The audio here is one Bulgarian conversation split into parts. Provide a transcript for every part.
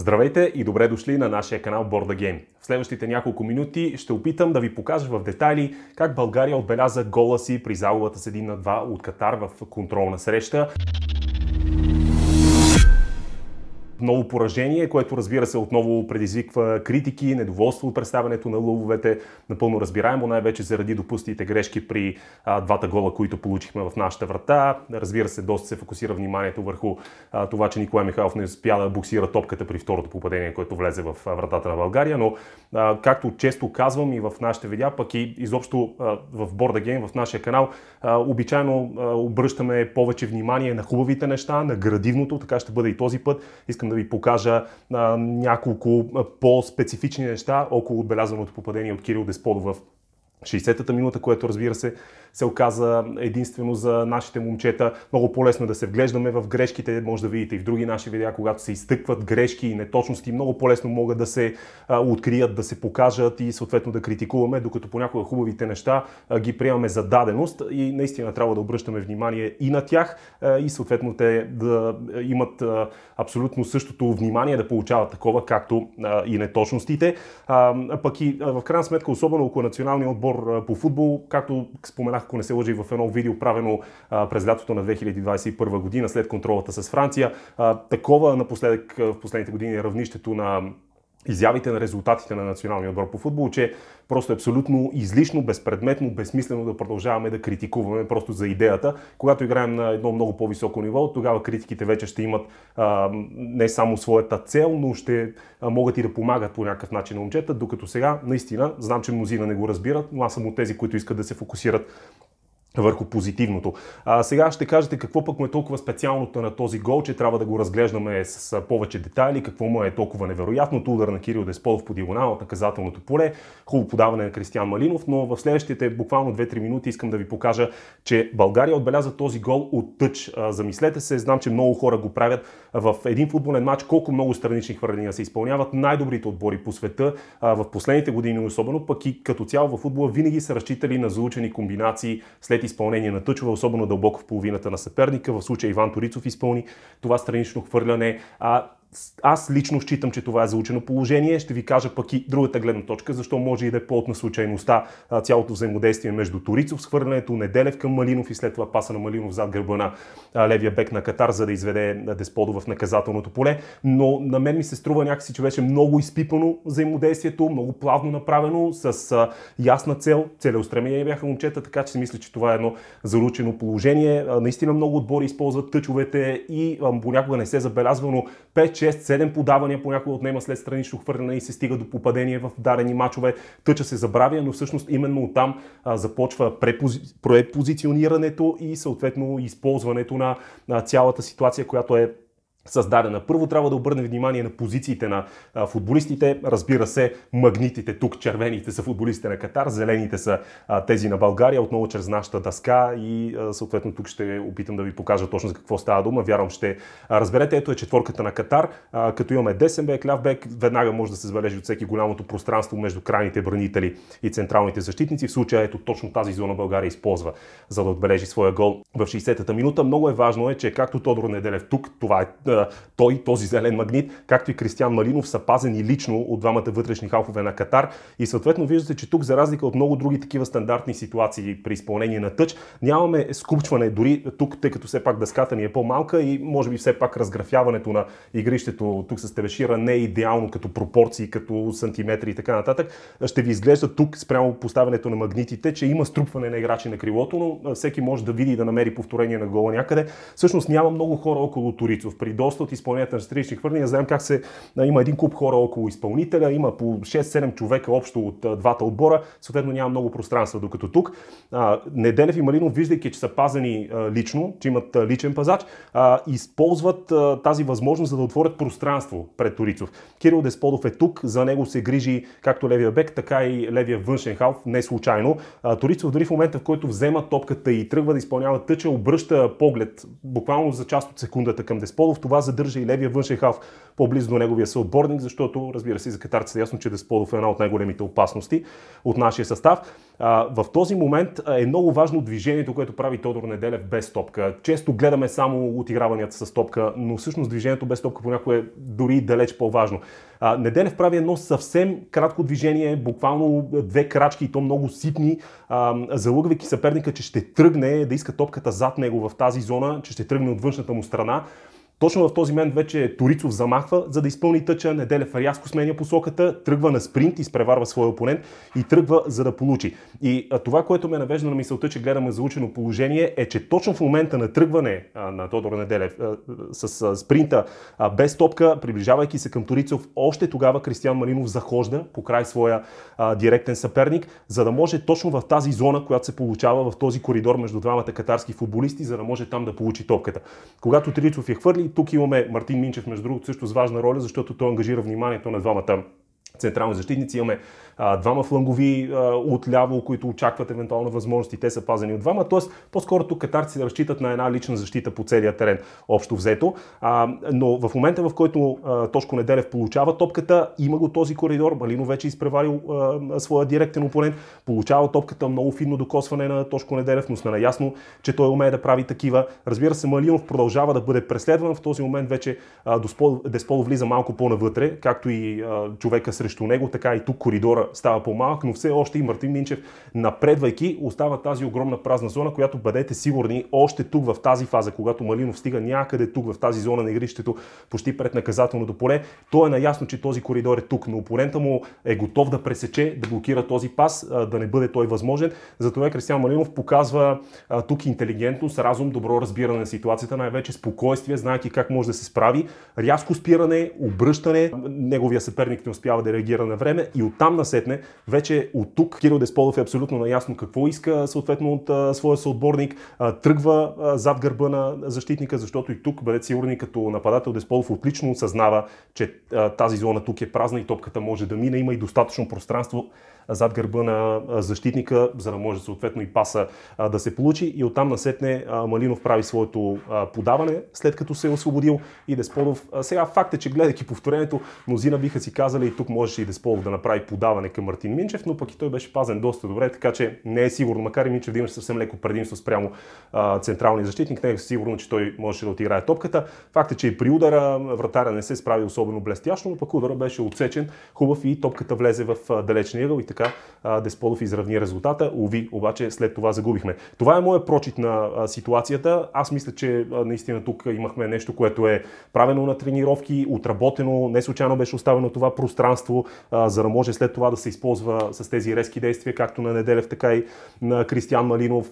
Здравейте и добре дошли на нашия канал Borda Game. В следващите няколко минути ще опитам да ви покажа в детайли как България отбеляза гола си при загубата с 1 на 2 от Катар в контролна среща ново поражение, което разбира се отново предизвиква критики, недоволство от представянето на лъвовете, напълно разбираемо, най-вече заради допустите грешки при а, двата гола, които получихме в нашата врата. Разбира се, доста се фокусира вниманието върху а, това, че Николай Михайлов не успя да буксира топката при второто попадение, което влезе в вратата на България, но а, както често казвам и в нашите видеа, пък и изобщо а, в Борда Гейм, в нашия канал, а, обичайно а, обръщаме повече внимание на хубавите неща, на градивното, така ще бъде и този път. Искам да ви покажа а, няколко по-специфични неща около отбелязаното попадение от Кирил Десподов в 60-та минута, което разбира се се оказа единствено за нашите момчета. Много по-лесно е да се вглеждаме в грешките, може да видите и в други наши видеа, когато се изтъкват грешки и неточности, много по-лесно могат да се открият, да се покажат и съответно да критикуваме, докато понякога хубавите неща ги приемаме за даденост и наистина трябва да обръщаме внимание и на тях и съответно те да имат абсолютно същото внимание да получават такова, както и неточностите. Пък и в крайна сметка, особено около е националния отбор по футбол, както споменах споменах, ако не се лъжи, в едно видео, правено а, през лятото на 2021 година, след контролата с Франция. А, такова напоследък в последните години е равнището на изявите на резултатите на националния отбор по футбол, че просто е абсолютно излишно, безпредметно, безсмислено да продължаваме да критикуваме просто за идеята. Когато играем на едно много по-високо ниво, тогава критиките вече ще имат а, не само своята цел, но ще могат и да помагат по някакъв начин на момчета, докато сега наистина, знам, че мнозина не го разбират, но аз съм от тези, които искат да се фокусират върху позитивното. А, сега ще кажете какво пък му е толкова специалното на този гол, че трябва да го разглеждаме с повече детайли, какво му е толкова невероятното удар на Кирил Десподов по диагонал от наказателното поле, хубаво подаване на Кристиан Малинов, но в следващите буквално 2-3 минути искам да ви покажа, че България отбеляза този гол от тъч. А, замислете се, знам, че много хора го правят в един футболен матч, колко много странични хвърляния се изпълняват най-добрите отбори по света а, в последните години, особено пък и като цяло в футбола винаги са разчитали на заучени комбинации след изпълнение на тъчове, особено дълбоко в половината на съперника. В случая Иван Торицов изпълни това странично хвърляне. А аз лично считам, че това е заучено положение. Ще ви кажа пък и другата гледна точка, защо може и да е плод на случайността цялото взаимодействие между Торицов, схвърлянето Неделев към Малинов и след това паса на Малинов зад гърба на левия бек на Катар, за да изведе Десподо в наказателното поле. Но на мен ми се струва някакси, че беше много изпипано взаимодействието, много плавно направено, с ясна цел. Целеустремение бяха момчета, така че си мисля, че това е едно заручено положение. Наистина много отбори използват тъчовете и понякога не се забелязва, но 5 6-7 подавания понякога отнема след странично хвърляне и се стига до попадение в дарени мачове. Тъча се забравя, но всъщност именно оттам започва препози... препозиционирането и съответно използването на, на цялата ситуация, която е създадена. Първо трябва да обърнем внимание на позициите на футболистите. Разбира се, магнитите тук, червените са футболистите на Катар, зелените са тези на България, отново чрез нашата дъска и съответно тук ще опитам да ви покажа точно за какво става дума. Вярвам ще разберете. Ето е четворката на Катар, като имаме десен бек, ляв бек, веднага може да се забележи от всеки голямото пространство между крайните бранители и централните защитници. В случая ето точно тази зона България използва, за да отбележи своя гол в 60-та минута. Много е важно е, че както Тодор Неделев тук, това е той, този зелен магнит, както и Кристиан Малинов са пазени лично от двамата вътрешни халфове на Катар. И съответно виждате, че тук, за разлика от много други такива стандартни ситуации при изпълнение на тъч, нямаме скупчване дори тук, тъй като все пак дъската ни е по-малка и може би все пак разграфяването на игрището тук с Тевешира не е идеално като пропорции, като сантиметри и така нататък. Ще ви изглежда тук спрямо поставянето на магнитите, че има струпване на играчи на крилото, но всеки може да види и да намери повторение на гола някъде. Всъщност няма много хора около Турицов. При доста от изпълнението на стрични хвърляния. Знаем как се... Има един куп хора около изпълнителя, има по 6-7 човека общо от двата отбора, съответно няма много пространство. Докато тук Неделев и Малинов, виждайки, че са пазени лично, че имат личен пазач, използват тази възможност за да отворят пространство пред Торицов. Кирил Десподов е тук, за него се грижи както левия бек, така и левия външен халф, не случайно. Торицов дори в момента, в който взема топката и тръгва да изпълнява тъча, обръща поглед буквално за част от секундата към Десподов това задържа и левия външен хав по-близо до неговия съотборник, защото, разбира се, за катарците е ясно, че Десполов е една от най-големите опасности от нашия състав. в този момент е много важно движението, което прави Тодор Неделев без топка. Често гледаме само отиграванията с топка, но всъщност движението без топка понякога е дори далеч по-важно. Неделев прави едно съвсем кратко движение, буквално две крачки и то много ситни, залъгвайки съперника, че ще тръгне да иска топката зад него в тази зона, че ще тръгне от външната му страна. Точно в този момент вече Торицов замахва, за да изпълни тъча. Неделев рязко сменя посоката, тръгва на спринт, изпреварва своя опонент и тръгва за да получи. И това, което ме навежда на мисълта, че гледаме заучено положение, е, че точно в момента на тръгване на Тодор Неделев с спринта без топка, приближавайки се към Торицов, още тогава Кристиан Маринов захожда по край своя директен съперник, за да може точно в тази зона, която се получава в този коридор между двамата катарски футболисти, за да може там да получи топката. Когато Торицов я е хвърли, тук имаме Мартин Минчев, между другото, също с важна роля, защото той ангажира вниманието на двамата централни защитници. Имаме двама флангови отляво, които очакват възможност възможности, те са пазени от двама. Тоест, по-скоро тук катарци разчитат на една лична защита по целия терен, общо взето. но в момента, в който Тошко Неделев получава топката, има го този коридор, Малино вече е изпреварил своя директен опонент, получава топката, много финно докосване на Тошко Неделев, но сме наясно, че той умее да прави такива. Разбира се, Малинов продължава да бъде преследван, в този момент вече Деспол влиза малко по-навътре, както и човека срещу него, така и тук коридора става по-малък, но все още и Мартин Минчев, напредвайки, остава тази огромна празна зона, която бъдете сигурни, още тук в тази фаза, когато Малинов стига някъде тук в тази зона на игрището, почти пред наказателното поле, той е наясно, че този коридор е тук, но опонента му е готов да пресече, да блокира този пас, да не бъде той възможен. Затова Кристиан Малинов показва тук интелигентност, разум, добро разбиране на ситуацията, най-вече спокойствие, знаеки как може да се справи, рязко спиране, обръщане, неговия съперник не успява да реагира на време и оттам на насетне, вече от тук Кирил Десполов е абсолютно наясно какво иска съответно от а, своя съотборник, а, тръгва а, зад гърба на защитника, защото и тук, бъдете сигурни, като нападател Десполов отлично осъзнава, че а, тази зона тук е празна и топката може да мине, има и достатъчно пространство зад гърба на защитника, за да може съответно и паса а, да се получи. И оттам насетне Малинов прави своето а, подаване, след като се е освободил и Десподов. Сега факт е, че гледайки повторението, мнозина биха си казали и тук можеше и Десподов да направи подаване предаване към Мартин Минчев, но пък и той беше пазен доста добре, така че не е сигурно, макар и Минчев да имаше съвсем леко предимство спрямо а, централния защитник, не е сигурно, че той можеше да отиграе топката. Факт е, че и при удара вратаря не се справи особено блестящо, но пък удара беше отсечен, хубав и топката влезе в далечния ъгъл и така а, Десподов изравни резултата. Ови, обаче след това загубихме. Това е моят прочит на а, ситуацията. Аз мисля, че а, наистина тук имахме нещо, което е правено на тренировки, отработено, не случайно беше оставено това пространство, за да може след това да се използва с тези резки действия, както на Неделев, така и на Кристиан Малинов.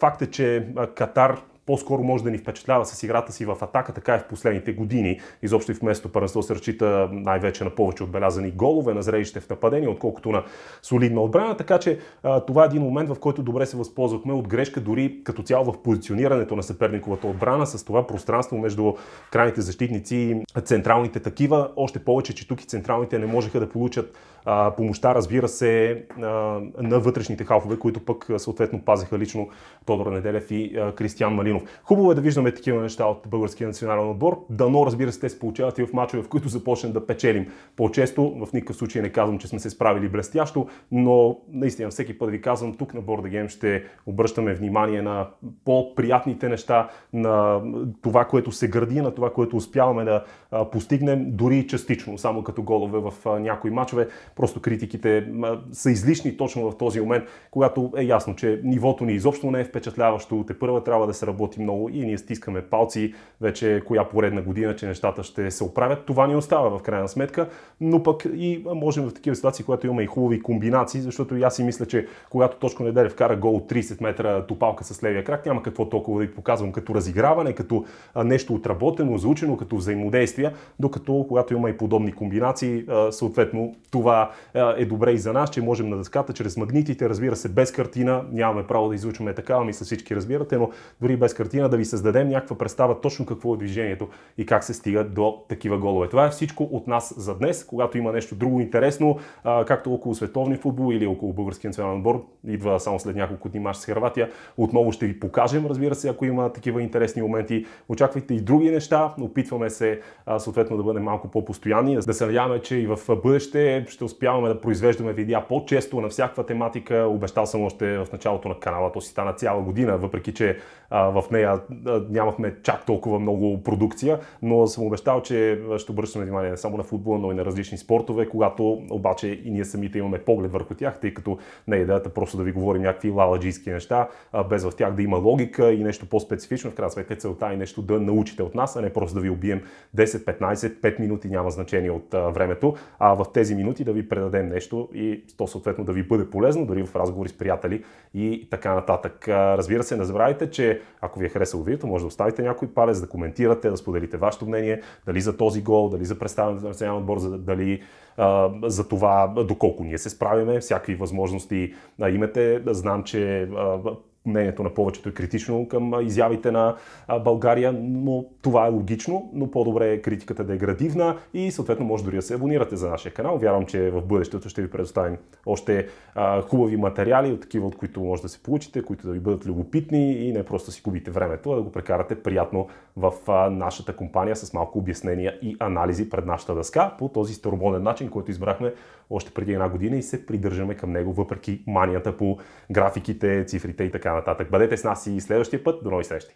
Факт е, че Катар по-скоро може да ни впечатлява с играта си в атака, така и е в последните години. Изобщо и вместо първенство се разчита най-вече на повече отбелязани голове, на зрелище в нападение, отколкото на солидна отбрана. Така че това е един момент, в който добре се възползвахме от грешка, дори като цяло в позиционирането на съперниковата отбрана, с това пространство между крайните защитници и централните такива. Още повече, че тук и централните не можеха да получат а, помощта, разбира се, а, на вътрешните халфове, които пък съответно пазиха лично Тодор Неделев и а, Кристиан Малинов. Хубаво е да виждаме такива неща от българския национален отбор. Дано, разбира се, те се получават и в мачове, в които започнем да печелим по-често. В никакъв случай не казвам, че сме се справили блестящо, но наистина всеки път ви казвам, тук на Борда Гейм ще обръщаме внимание на по-приятните неща, на това, което се гради, на това, което успяваме да постигнем, дори частично, само като голове в някои мачове. Просто критиките са излишни точно в този момент, когато е ясно, че нивото ни изобщо не е впечатляващо, те първа трябва да се работи много и ние стискаме палци вече е коя поредна година, че нещата ще се оправят. Това ни остава в крайна сметка, но пък и можем в такива ситуации, когато имаме и хубави комбинации, защото и аз си мисля, че когато Точко Неделя вкара гол от 30 метра топалка с левия крак, няма какво толкова да ви показвам като разиграване, като нещо отработено, заучено, като взаимодействие, докато когато има и подобни комбинации, съответно това е, е добре и за нас, че можем на дъската чрез магнитите, разбира се, без картина, нямаме право да излучваме такава, мисля всички разбирате, но дори без картина да ви създадем някаква представа точно какво е движението и как се стига до такива голове. Това е всичко от нас за днес. Когато има нещо друго интересно, както около световни футбол или около българския национален отбор, идва само след няколко дни мач с Хрватия, отново ще ви покажем, разбира се, ако има такива интересни моменти. Очаквайте и други неща, опитваме се съответно да бъдем малко по-постоянни. Да се надяваме, че и в бъдеще ще успяваме да произвеждаме видеа по-често на всякаква тематика. Обещал съм още в началото на канала, то си стана цяла година, въпреки че а, в нея а, нямахме чак толкова много продукция, но съм обещал, че ще обръщаме внимание не само на футбола, но и на различни спортове, когато обаче и ние самите имаме поглед върху тях, тъй като не е идеята просто да ви говорим някакви лаладжийски неща, а, без в тях да има логика и нещо по-специфично. В крайна сметка целта е нещо да научите от нас, а не просто да ви убием 10, 15, 5 минути, няма значение от а, времето, а в тези минути да ви ви предадем нещо и то съответно да ви бъде полезно, дори в разговори с приятели и така нататък. Разбира се, не забравяйте, че ако ви е харесало видеото, може да оставите някой палец, да коментирате, да споделите вашето мнение, дали за този гол, дали за представянето на националния отбор, дали за това доколко ние се справиме, всякакви възможности имате. Знам, че мнението на повечето е критично към изявите на България, но това е логично, но по-добре е критиката да е градивна и съответно може дори да се абонирате за нашия канал. Вярвам, че в бъдещето ще ви предоставим още хубави материали, от такива, от които може да се получите, които да ви бъдат любопитни и не просто си губите времето, а да го прекарате приятно в нашата компания с малко обяснения и анализи пред нашата дъска по този старомоден начин, който избрахме още преди една година и се придържаме към него, въпреки манията по графиките, цифрите и така така нататък. Бъдете с нас и следващия път. До нови срещи!